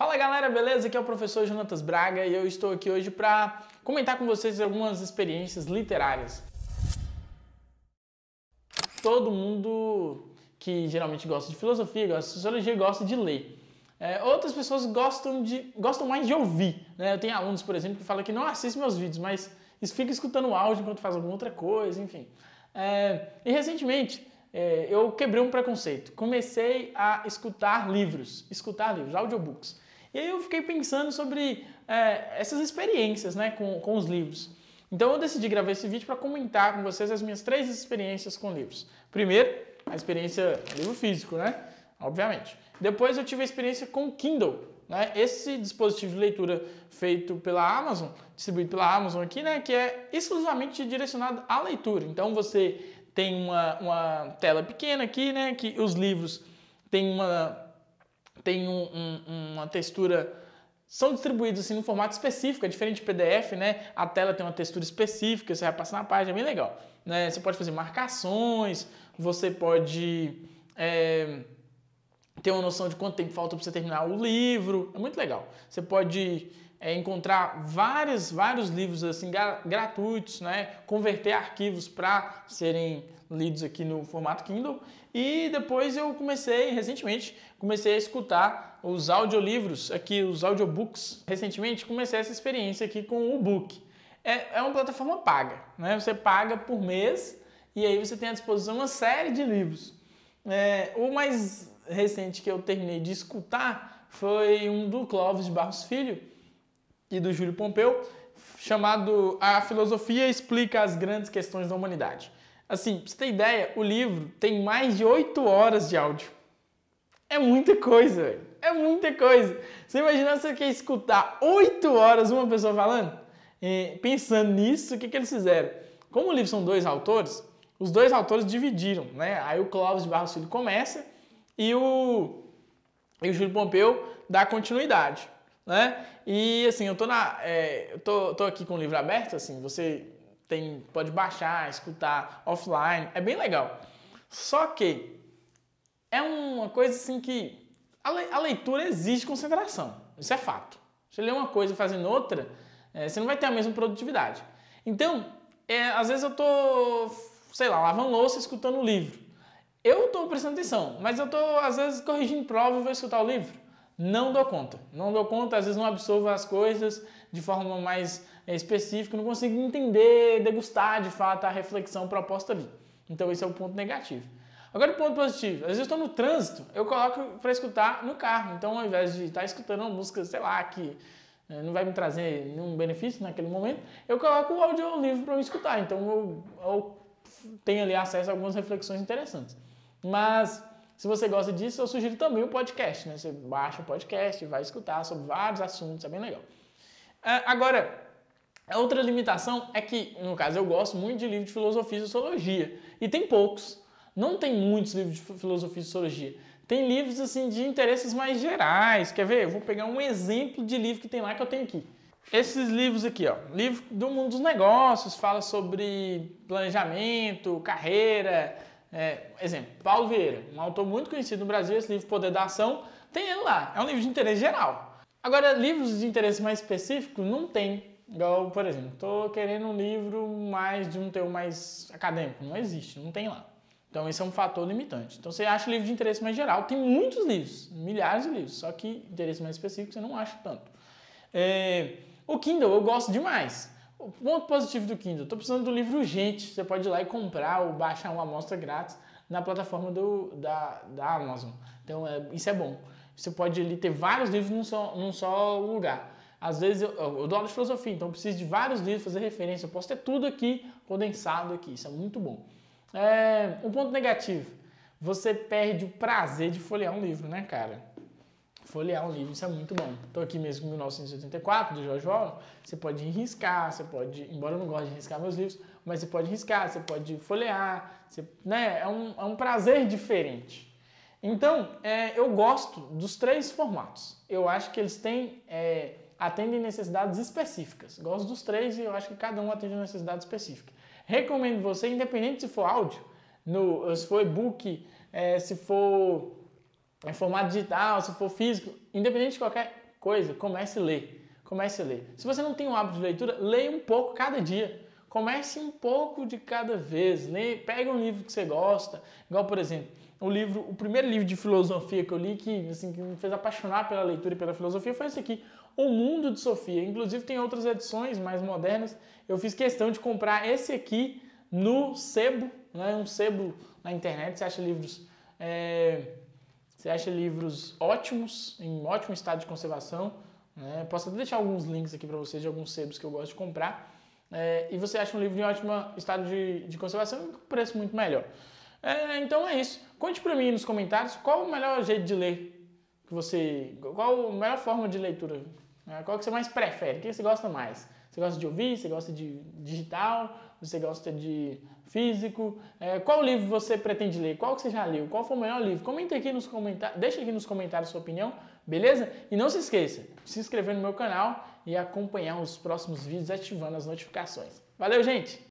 Fala galera, beleza? Aqui é o professor Jonatas Braga e eu estou aqui hoje para comentar com vocês algumas experiências literárias. Todo mundo que geralmente gosta de filosofia, gosta de sociologia, gosta de ler. É, outras pessoas gostam, de, gostam mais de ouvir. Né? Eu tenho alunos, por exemplo, que falam que não assistem meus vídeos, mas fica escutando áudio enquanto faz alguma outra coisa, enfim. É, e recentemente é, eu quebrei um preconceito. Comecei a escutar livros, escutar livros, audiobooks. E aí eu fiquei pensando sobre é, essas experiências né, com, com os livros. Então eu decidi gravar esse vídeo para comentar com vocês as minhas três experiências com livros. Primeiro, a experiência livro físico, né? Obviamente. Depois eu tive a experiência com Kindle, né? Esse dispositivo de leitura feito pela Amazon, distribuído pela Amazon aqui, né? Que é exclusivamente direcionado à leitura. Então você tem uma, uma tela pequena aqui, né? Que os livros têm uma tem um, um, uma textura são distribuídos assim no formato específico, é diferente de PDF, né? A tela tem uma textura específica, você vai passar na página, é bem legal. Né? Você pode fazer marcações, você pode é, ter uma noção de quanto tempo falta para você terminar o livro, é muito legal. Você pode é, encontrar vários, vários livros assim gratuitos, né? converter arquivos para serem lidos aqui no formato Kindle. E depois eu comecei, recentemente, comecei a escutar os audiolivros aqui, os audiobooks. Recentemente comecei essa experiência aqui com o Book. É, é uma plataforma paga, né? Você paga por mês e aí você tem à disposição uma série de livros. É, o mais recente que eu terminei de escutar foi um do Clóvis de Barros Filho, e do Júlio Pompeu, chamado A Filosofia Explica as Grandes Questões da Humanidade. Assim, pra você ter ideia, o livro tem mais de 8 horas de áudio. É muita coisa, velho. É muita coisa. Você imagina você quer escutar 8 horas uma pessoa falando? E, é, pensando nisso, o que, que eles fizeram? Como o livro são dois autores, os dois autores dividiram, né? Aí o Clóvis de Barros Filho começa e o, e o Júlio Pompeu dá continuidade né? E assim, eu tô na. É, eu tô, tô aqui com o livro aberto, assim, você tem, pode baixar, escutar offline, é bem legal. Só que é uma coisa assim que a, le, a leitura exige concentração, isso é fato. Você lê uma coisa fazendo outra, é, você não vai ter a mesma produtividade. Então, é, às vezes eu tô, sei lá, lavando louça escutando o livro. Eu estou prestando atenção, mas eu estou, às vezes, corrigindo prova e vou escutar o livro não dou conta. Não dou conta, às vezes não absorvo as coisas de forma mais eh, específica, não consigo entender, degustar de fato a reflexão proposta ali. Então esse é o ponto negativo. Agora o ponto positivo, às vezes eu estou no trânsito, eu coloco para escutar no carro. Então ao invés de estar escutando uma música, sei lá, que eh, não vai me trazer nenhum benefício naquele momento, eu coloco o audiolivro para me escutar. Então eu, eu tenho ali acesso a algumas reflexões interessantes. Mas se você gosta disso, eu sugiro também o podcast, né? Você baixa o podcast, vai escutar sobre vários assuntos, é bem legal. É, agora, a outra limitação é que, no caso, eu gosto muito de livro de filosofia e sociologia, e tem poucos. Não tem muitos livros de filosofia e sociologia. Tem livros assim de interesses mais gerais. Quer ver? Eu vou pegar um exemplo de livro que tem lá que eu tenho aqui. Esses livros aqui, ó. Livro do mundo dos negócios, fala sobre planejamento, carreira, é, exemplo, Paulo Vieira, um autor muito conhecido no Brasil, esse livro Poder da Ação, tem ele lá. É um livro de interesse geral. Agora, livros de interesse mais específico não tem. Igual, por exemplo, estou querendo um livro mais de um teu mais acadêmico. Não existe, não tem lá. Então esse é um fator limitante. Então você acha livro de interesse mais geral. Tem muitos livros, milhares de livros, só que interesse mais específico você não acha tanto. É, o Kindle eu gosto demais. O ponto positivo do Kindle, estou precisando do livro urgente. Você pode ir lá e comprar ou baixar uma amostra grátis na plataforma do, da, da Amazon. Então é, isso é bom. Você pode ali ter vários livros num só, num só lugar. Às vezes eu, eu dou aula de filosofia, então eu preciso de vários livros, fazer referência. Eu posso ter tudo aqui condensado aqui. Isso é muito bom. É, um ponto negativo. Você perde o prazer de folhear um livro, né, cara? folhear um livro, isso é muito bom. Estou aqui mesmo com 1984, do George Orwell. Você pode riscar, você pode, embora eu não goste de riscar meus livros, mas você pode riscar, você pode folhear, você, né? é, um, é um prazer diferente. Então, é, eu gosto dos três formatos. Eu acho que eles têm, é, atendem necessidades específicas. Gosto dos três e eu acho que cada um atende uma necessidade específica. Recomendo você, independente se for áudio, no, se for e-book, é, se for em é formato digital, se for físico, independente de qualquer coisa, comece a ler. Comece a ler. Se você não tem o um hábito de leitura, leia um pouco cada dia. Comece um pouco de cada vez. Lê, pega um livro que você gosta. Igual, por exemplo, o livro, o primeiro livro de filosofia que eu li que, assim, que me fez apaixonar pela leitura e pela filosofia foi esse aqui, O Mundo de Sofia. Inclusive tem outras edições mais modernas. Eu fiz questão de comprar esse aqui no sebo, né? Um sebo na internet, você acha livros é, você acha livros ótimos, em ótimo estado de conservação. Né? Posso até deixar alguns links aqui para vocês de alguns sebos que eu gosto de comprar. É, e você acha um livro em ótimo estado de, de conservação e com preço muito melhor. É, então é isso. Conte para mim nos comentários qual o melhor jeito de ler que você. Qual a melhor forma de leitura? Né? Qual que você mais prefere? O que você gosta mais? Você gosta de ouvir? Você gosta de digital? Você gosta de físico? É, qual livro você pretende ler? Qual que você já leu? Qual foi o melhor livro? Comenta aqui nos comentários, deixa aqui nos comentários sua opinião, beleza? E não se esqueça, de se inscrever no meu canal e acompanhar os próximos vídeos ativando as notificações. Valeu, gente!